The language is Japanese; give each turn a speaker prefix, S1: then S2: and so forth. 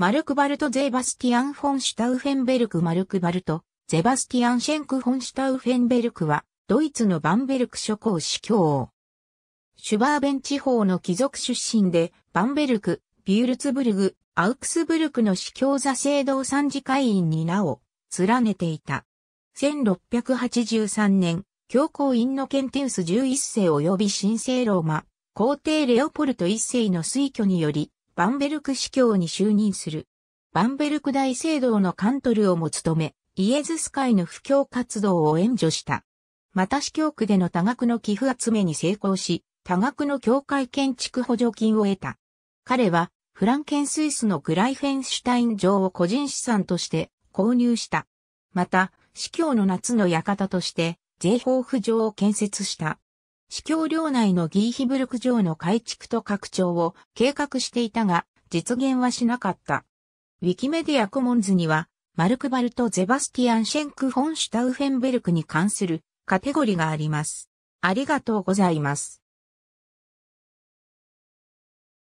S1: マルクバルト・ゼバスティアン・フォン・シュタウフェンベルク・マルクバルト、ゼバスティアン・シェンク・フォン・シュタウフェンベルクは、ドイツのバンベルク諸侯司教。シュバーベン地方の貴族出身で、バンベルク、ビュールツブルグ、アウクスブルクの司教座聖堂参事会員に名を連ねていた。1683年、教皇インノケンテウス11世及び神聖ローマ、皇帝レオポルト1世の推挙により、バンベルク司教に就任する。バンベルク大聖堂のカントルをも務め、イエズス会の布教活動を援助した。また司教区での多額の寄付集めに成功し、多額の教会建築補助金を得た。彼は、フランケンスイスのグライフェンシュタイン城を個人資産として購入した。また、司教の夏の館として、税豊府城を建設した。司教領内のギーヒブルク城の改築と拡張を計画していたが、実現はしなかった。ウィキメディアコモンズには、マルクバルト・ゼバスティアン・シェンク・フォン・シュタウフェンベルクに関するカテゴリがあります。ありがとうございま
S2: す。